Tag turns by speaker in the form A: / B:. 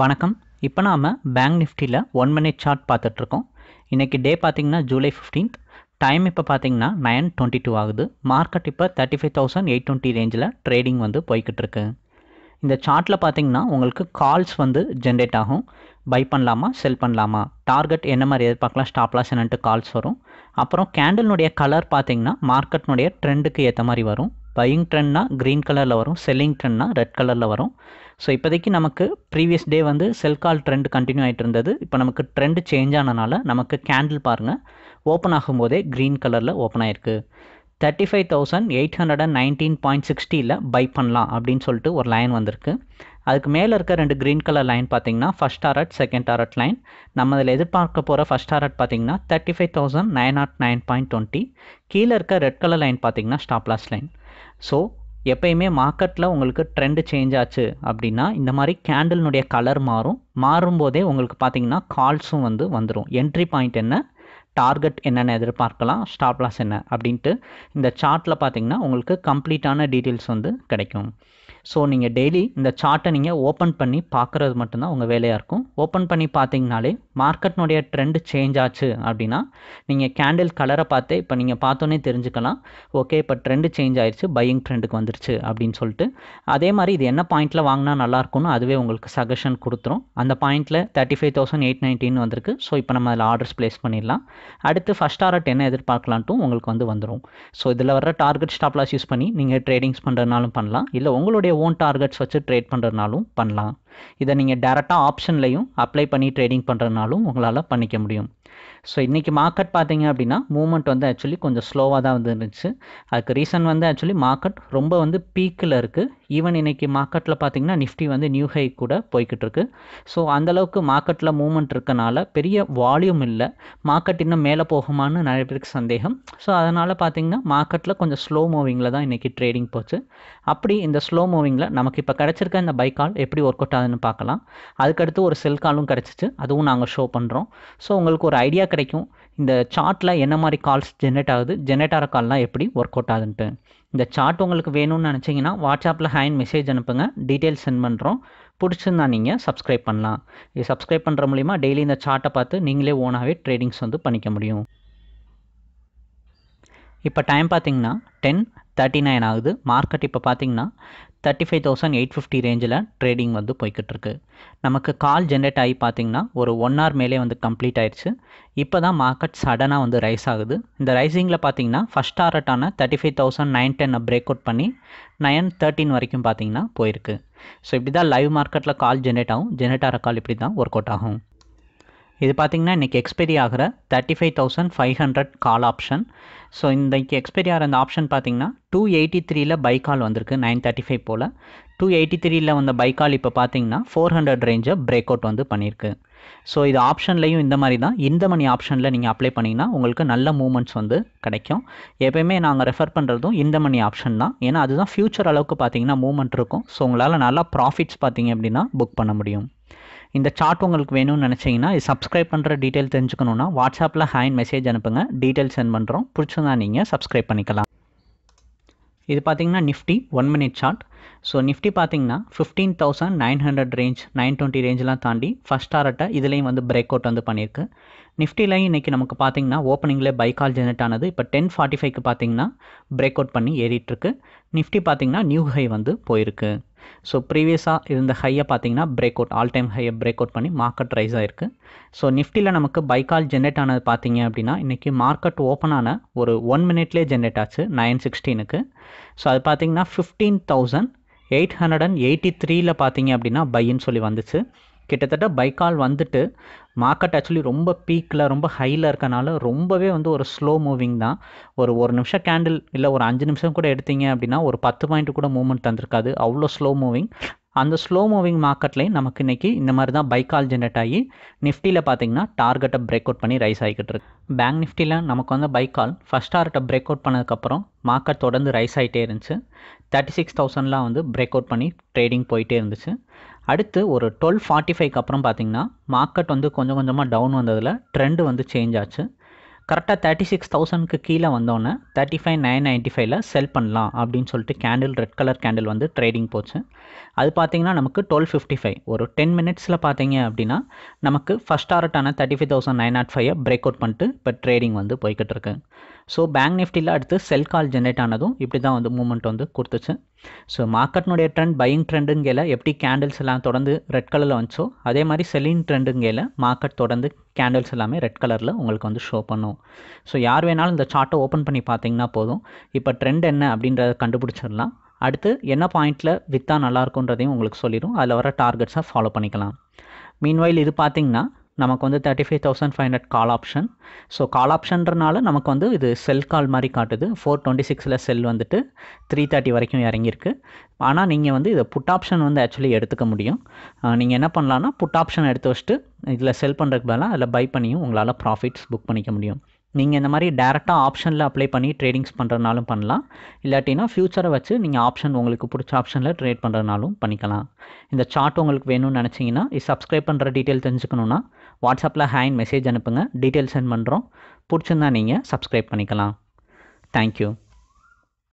A: வணக்கம் இப்போ நாம் பேங்க் நிஃப்டியில் ஒன் மினிட் சார்ட் பார்த்துட்ருக்கோம் இன்றைக்கி டே பார்த்திங்கன்னா ஜூலை ஃபிஃப்டீன்த் டைம் இப்போ பார்த்திங்கன்னா நைன் டுவெண்ட்டி டூ ஆகுது மார்க்கெட் இப்போ thirty five thousand eight twenty ரேஞ்சில் ட்ரேடிங் வந்து போய்கிட்டுருக்கு இந்த சார்ட்டில் பார்த்திங்கன்னா உங்களுக்கு கால்ஸ் வந்து ஜென்ரேட் ஆகும் பை பண்ணலாமா செல் பண்ணலாமா டார்கெட் என்ன மாதிரி எதிர்பார்க்கலாம் ஸ்டாப்லாஸ் என்னன்ட்டு கால்ஸ் வரும் அப்புறம் கேண்டலினுடைய கலர் பார்த்திங்கன்னா மார்க்கெட்னுடைய ட்ரெண்டுக்கு ஏற்ற மாதிரி வரும் பையிங் ட்ரெண்ட்னா க்ரீன் கலரில் வரும் செல்லிங் ட்ரெண்ட்னா ரெட் கலரில் வரும் ஸோ இப்போதைக்கு நமக்கு ப்ரீவியஸ் டே வந்து செல் கால் ட்ரெண்ட் கண்டினியூ ஆகிட்டு இருந்தது இப்போ நமக்கு ட்ரெண்ட் சேஞ்ச் ஆனனால நமக்கு கேண்டில் பாருங்கள் ஓப்பன் ஆகும்போதே க்ரீன் கலரில் ஓப்பன் ஆயிருக்கு thirty five thousand eight hundred and nineteen point சிக்ஸ்டியில் பை பண்ணலாம் அப்படின்னு சொல்லிட்டு ஒரு லைன் வந்திருக்கு அதுக்கு மேலே இருக்க ரெண்டு க்ரீன் கலர் லைன் பார்த்தீங்கன்னா first target second target line நம்ம அதில் எதிர்பார்க்க போகிற ஃபஸ்ட் ஆரட் பார்த்தீங்கன்னா thirty five thousand nine not nine point twenty கீழே இருக்க ரெட் கலர் லைன் பார்த்தீங்கன்னா ஸ்டாப்லாஸ் லைன் ஸோ எப்பயுமே மார்க்கெட்டில் உங்களுக்கு ட்ரெண்டு சேஞ்ச் ஆச்சு அப்படின்னா இந்த மாதிரி கேண்டில்னுடைய கலர் மாறும் மாறும்போதே உங்களுக்கு பார்த்தீங்கன்னா கால்ஸும் வந்து வந்துடும் என்ட்ரி பாயிண்ட் என்ன டார்கெட் என்னென்ன எதிர்பார்க்கலாம் ஸ்டாப் லாஸ் என்ன அப்படின்ட்டு இந்த சார்ட்டில் பார்த்தீங்கன்னா உங்களுக்கு கம்ப்ளீட்டான டீட்டெயில்ஸ் வந்து கிடைக்கும் ஸோ நீங்கள் டெய்லி இந்த சார்ட்டை நீங்கள் ஓப்பன் பண்ணி பார்க்குறது மட்டும்தான் உங்கள் வேலையாக இருக்கும் ஓப்பன் பண்ணி பார்த்தீங்கனாலே மார்க்கெட்னுடைய ட்ரெண்ட் சேஞ்ச் ஆச்சு அப்படின்னா நீங்கள் கேண்டில் கலரை பார்த்தே இப்போ நீங்கள் பார்த்தோன்னே தெரிஞ்சுக்கலாம் ஓகே இப்போ ட்ரெண்டு சேஞ்ச் ஆயிடுச்சு பையிங் ட்ரெண்டுக்கு வந்துருச்சு அப்படின்னு சொல்லிட்டு அதே மாதிரி இது என்ன பாயிண்ட்டில் வாங்கினா நல்லாயிருக்கும்னு அதுவே உங்களுக்கு சஜஷன் கொடுத்துரும் அந்த பாயிண்டில் thirty five thousand eight nineteen வந்திருக்கு ஸோ இப்போ நம்ம அதில் ஆர்டர்ஸ் பிளேஸ் பண்ணிடலாம் அடுத்து ஃபஸ்ட் ஆர்ட் என்ன எதிர்பார்க்கலான்ட்டும் உங்களுக்கு வந்து வந்துடும் ஸோ இதில் வர டார்கெட் ஸ்டாப்லாஸ் யூஸ் பண்ணி நீங்கள் ட்ரேடிங்ஸ் பண்ணுறதுனாலும் பண்ணலாம் இல்லை உங்களுடைய ஓன் டார்கெட்ஸ் வச்சு ட்ரேட் பண்ணுறதுனாலும் பண்ணலாம் இதை நீங்கள் டேரெக்டாக ஆப்ஷன்லையும் அப்ளை பண்ணி ட்ரேடிங் பண்ணுறதுனாலும் உங்களால் பண்ணிக்க முடியும் ஸோ இன்றைக்கி மார்க்கெட் பார்த்தீங்க அப்படின்னா மூவ்மெண்ட் வந்து ஆக்சுவலி கொஞ்சம் ஸ்லோவாக தான் வந்து இருந்துச்சு அதுக்கு ரீசன் வந்து ஆக்சுவலி மார்க்கெட் ரொம்ப வந்து பீக்கில் இருக்குது ஈவன் இன்றைக்கி மார்க்கெட்டில் பார்த்தீங்கன்னா நிஃப்டி வந்து நியூ ஹை கூட போய்கிட்டு இருக்கு ஸோ அந்தளவுக்கு மார்க்கெட்டில் மூவ்மெண்ட் இருக்கனால பெரிய வால்யூம் இல்லை மார்க்கெட் இன்னும் மேலே போகுமான்னு நிறைய பேருக்கு சந்தேகம் ஸோ அதனால் பார்த்தீங்கன்னா மார்க்கெட்டில் கொஞ்சம் ஸ்லோ மூவிங்கில் தான் இன்றைக்கி ட்ரேடிங் போச்சு அப்படி இந்த ஸ்லோ மூவிங்கில் நமக்கு இப்போ கிடச்சிருக்க இந்த பை கால் எப்படி ஒர்க் அவுட் ஆகுதுன்னு பார்க்கலாம் அதுக்கடுத்து ஒரு செல் காலும் கிடச்சிச்சு அதுவும் நாங்கள் ஷோ பண்ணுறோம் ஸோ உங்களுக்கு ஒரு ஐடியா கிடைக்கும் இந்த சார்ட்டில் என்ன மாதிரி கால்ஸ் ஜென்ரேட் ஆகுது ஜென்ரேட் ஆகிற கால்லாம் எப்படி ஒர்க் அவுட் ஆகுதுன்ட்டு இந்த சார்ட் உங்களுக்கு வேணும்னு நினச்சிங்கன்னா வாட்ஸ்அப்பில் ஹேண்ட் மெசேஜ் அனுப்புங்க டீட்டெயில்ஸ் சென்ட் பண்ணுறோம் பிடிச்சிருந்தா நீங்கள் சப்ஸ்கிரைப் பண்ணலாம் இது சப்ஸ்கிரைப் பண்ணுற மூலிமா டெய்லி இந்த சார்ட்டை பார்த்து நீங்களே ஓனாகவே ட்ரேடிங்ஸ் வந்து பண்ணிக்க முடியும் இப்போ டைம் பார்த்தீங்கன்னா டென் தேர்ட்டி நைன் ஆகுது மார்க்கெட் இப்போ பார்த்திங்கன்னா thirty five thousand eight fifty ரேஞ்சில் ட்ரேடிங் வந்து போய்கிட்டிருக்கு நமக்கு கால் ஜென்ரேட் ஆகி பார்த்திங்கன்னா ஒரு ஒன் ஹவர் மேலே வந்து கம்ப்ளீட் ஆயிடுச்சு இப்போ தான் மார்க்கெட் சடனாக வந்து ரைஸ் ஆகுது இந்த ரைசிங்கில் பார்த்திங்கன்னா ஃபஸ்ட் டாரட்டான தேர்ட்டி ஃபைவ் தௌசண்ட் நைன் டென்னை பிரேக் அவுட் பண்ணி நைன் தேர்ட்டின் வரைக்கும் பார்த்திங்கன்னா போயிருக்கு ஸோ இப்படி தான் லைவ் மார்க்கெட்டில் கால் ஜென்ரேட் ஆகும் ஜென்ரேட் ஆகிற கால் இப்படி தான் ஒர்க் அவுட் ஆகும் இது பார்த்திங்கன்னா இன்றைக்கி எக்ஸ்பைரி ஆகிற thirty five thousand five hundred call option so இன்றைக்கி எக்ஸ்பைரி ஆகிற அந்த ஆப்ஷன் பார்த்திங்கன்னா டூ எயிட்டி த்ரீயில் பை கால் வந்திருக்கு நைன் தேர்ட்டி ஃபைவ் போல் டூ எயிட்டி த்ரீயில் வந்த பை கால் இப்போ பார்த்திங்கன்னா ஃபோர் ஹண்ட்ரட் ரேஞ்சை பிரேக் அவுட் வந்து பண்ணியிருக்கு ஸோ இது ஆப்ஷன்லையும் இந்த மாதிரி தான் இந்த மணி ஆப்ஷனில் நீங்கள் அப்ளை பண்ணிங்கன்னா உங்களுக்கு நல்ல மூமெண்ட்ஸ் வந்து கிடைக்கும் எப்போயுமே நாங்கள் ரெஃபர் பண்ணுறதும் இந்த மணி ஆப்ஷன் தான் ஏன்னா அதுதான் ஃப்யூச்சர் அளவுக்கு பார்த்திங்கன்னா மூமெண்ட் இருக்கும் ஸோ உங்களால் நல்லா ப்ராஃபிட்ஸ் பார்த்திங்க அப்படின்னா புக் பண்ண முடியும் இந்த சார்ட் உங்களுக்கு வேணும்னு நினச்சிங்கன்னா சப்ஸ்கிரைப் பண்ணுற டீட்டெயில் தெரிஞ்சுக்கணுன்னா வாட்ஸ்அப்பில் ஹேண்ட் மெசேஜ் அனுப்புங்க டீட்டெயில் சென்ட் பண்ணுறோம் பிடிச்சிருந்தா நீங்கள் சப்ஸ்கிரைப் பண்ணிக்கலாம் இது பார்த்தீங்கன்னா Nifty one minute chart so Nifty பார்த்தீங்கன்னா fifteen thousand nine hundred range nine twenty ரேஞ்செலாம் தாண்டி ஃபஸ்ட் டாரட்டை இதுலேயும் வந்து பிரேக் அவுட் வந்து பண்ணியிருக்கு நிஃப்டிலையும் இன்றைக்கி நமக்கு பார்த்தீங்கன்னா ஓப்பனிங்கில் பைக்கால் ஜெனரேட் ஆனது இப்போ டென் ஃபார்ட்டி ஃபைவ்க்கு பார்த்தீங்கன்னா பிரேக் அவுட் பண்ணி ஏறிட்டுருக்கு நிஃப்டி பார்த்தீங்கன்னா நியூ ஹை வந்து போயிருக்கு ஸோ ப்ரீவியஸாக இருந்த ஹையை பார்த்தீங்கன்னா பிரேக் அவுட் ஆல் டைம் ஹையை பிரேக் அவுட் பண்ணி மார்க்கெட் ரைஸ் ஆகிருக்கு ஸோ நிஃப்டியில் நமக்கு பைக்கால் ஜென்ரேட் ஆனது பார்த்தீங்க அப்படின்னா இன்றைக்கி மார்க்கெட் ஓப்பன் ஆன ஒரு ஒன் மினிட்லேயே ஜென்ரேட் ஆச்சு நைன் சிக்ஸ்டீனுக்கு ஸோ அது பார்த்தீங்கன்னா fifteen thousand eight hundred and eighty த்ரீயில் பார்த்தீங்க அப்படின்னா பைன்னு சொல்லி வந்துச்சு கிட்டத்தட்ட பைக்கால் வந்துட்டு மார்க்கெட் ஆக்சுவலி ரொம்ப பீக்கில் ரொம்ப ஹையில் இருக்கனால ரொம்பவே வந்து ஒரு ஸ்லோ மூவிங் தான் ஒரு ஒரு நிமிஷம் கேண்டில் இல்லை ஒரு அஞ்சு நிமிஷம் கூட எடுத்தீங்க அப்படின்னா ஒரு பத்து பாயிண்ட் கூட மூவ்மெண்ட் தந்திருக்காது அவ்வளோ ஸ்லோ மூவிங் அந்த ஸ்லோ மூவிங் மார்க்கெட்லேயும் நமக்கு இன்றைக்கி இந்த மாதிரி தான் பைக்கால் ஜென்ரேட் ஆகி நிஃப்டியில் பார்த்தீங்கன்னா டார்கெட்டை பிரேக் அவுட் பண்ணி ரைஸ் ஆகிக்கிட்டு இருக்கு பேங்க் நிஃப்டியில் நமக்கு வந்து பைக்கால் ஃபஸ்ட் டார்கெட்டை பிரேக் அவுட் பண்ணதுக்கப்புறம் மார்க்கெட் தொடர்ந்து ரைஸ் ஆகிட்டே இருந்துச்சு தேர்ட்டி சிக்ஸ் தௌசண்ட்லாம் வந்து பிரேக் அவுட் பண்ணி ட்ரேடிங் போயிட்டே இருந்துச்சு அடுத்து ஒரு டுவெல் ஃபார்ட்டி ஃபைவ்க்கு அப்புறம் பார்த்திங்கன்னா மார்க்கெட் வந்து கொஞ்சம் கொஞ்சமாக டவுன் வந்ததில் ட்ரெண்டு வந்து சேஞ்ச் ஆச்சு கரெக்டாக தேர்ட்டி சிக்ஸ் தௌசண்ட்க்கு கீழே வந்தோன்னே தேர்ட்டி ஃபைவ் நைன் நைன்ட்டி ஃபைவ்ல செல் பண்ணலாம் அப்படின்னு சொல்லிட்டு கேண்டில் ரெட் கலர் கேண்டில் வந்து ட்ரேடிங் போச்சு அது பார்த்தீங்கன்னா நமக்கு டுவெல் ஃபிஃப்டி ஃபைவ் ஒரு டென் மினிட்ஸில் பார்த்தீங்க அப்படின்னா நமக்கு ஃபஸ்ட் ஆர்ட்டான thirty five thousand nine not ஃபைவை பிரேக் அவுட் பண்ணிட்டு இப்போ ட்ரேடிங் வந்து போய்கிட்டு இருக்கு ஸோ பேங்க் நிஃப்டியில் அடுத்து செல் கால் ஜென்ரேட் ஆனதும் இப்படி தான் வந்து மூமெண்ட் வந்து கொடுத்துச்சு ஸோ மார்க்கெட்னுடைய ட்ரெண்ட் பையிங் ட்ரெண்டுங்கையில் எப்படி கேண்டில்ஸ் எல்லாம் தொடர்ந்து ரெட் கலரில் வந்துச்சோ அதே மாதிரி செல்லிங் ட்ரெண்டுங்கையில் மார்க்கெட் தொடர்ந்து கேண்டில்ஸ் எல்லாமே ரெட் கலரில் உங்களுக்கு வந்து ஷோ பண்ணும் ஸோ யார் வேணாலும் இந்த சார்ட்டை ஓப்பன் பண்ணி பார்த்தீங்கன்னா போதும் இப்போ ட்ரெண்ட் என்ன அப்படின்றத கண்டுபிடிச்சிடலாம் அடுத்து என்ன பாயிண்டில் விற்றா நல்லாயிருக்குன்றதையும் உங்களுக்கு சொல்லிடும் அதில் வர டார்கெட்ஸை ஃபாலோ பண்ணிக்கலாம் மீன்வைல் இது பார்த்திங்கன்னா நமக்கு வந்து thirty five thousand five hundred call option so call ஆப்ஷன்றனால நமக்கு வந்து இது செல் கால் மாதிரி காட்டுது ஃபோர் டுவெண்ட்டி சிக்ஸில் செல் வந்துட்டு த்ரீ தேர்ட்டி வரைக்கும் இறங்கியிருக்கு ஆனால் நீங்கள் வந்து இதை புட் ஆப்ஷன் வந்து ஆக்சுவலி எடுத்துக்க முடியும் நீங்கள் என்ன பண்ணலான்னா புட் ஆப்ஷன் எடுத்து வச்சுட்டு இதில் செல் பண்ணுறதுக்கு பதிலாக அதில் பை பண்ணியும் உங்களால் ப்ராஃபிட்ஸ் புக் பண்ணிக்க முடியும் நீங்கள் இந்த மாதிரி டேரெக்டாக ஆப்ஷனில் அப்ளை பண்ணி ட்ரேடிங்ஸ் பண்ணுறதுனாலும் பண்ணலாம் இல்லாட்டினா ஃப்யூச்சரை வச்சு நீங்கள் ஆப்ஷன் உங்களுக்கு பிடிச்ச ஆப்ஷனில் ட்ரேட் பண்ணுறதுனாலும் பண்ணிக்கலாம் இந்த சார்ட் உங்களுக்கு வேணும்னு நினச்சிங்கன்னா இது சப்ஸ்கிரைப் பண்ணுற டீட்டெயில் தெரிஞ்சுக்கணுன்னா வாட்ஸ்அப்பில் ஹேண்ட் மெசேஜ் அனுப்புங்க டீட்டெயில் சென்ட் பண்ணுறோம் பிடிச்சிருந்தா நீங்கள் சப்ஸ்கிரைப் பண்ணிக்கலாம் தேங்க்யூ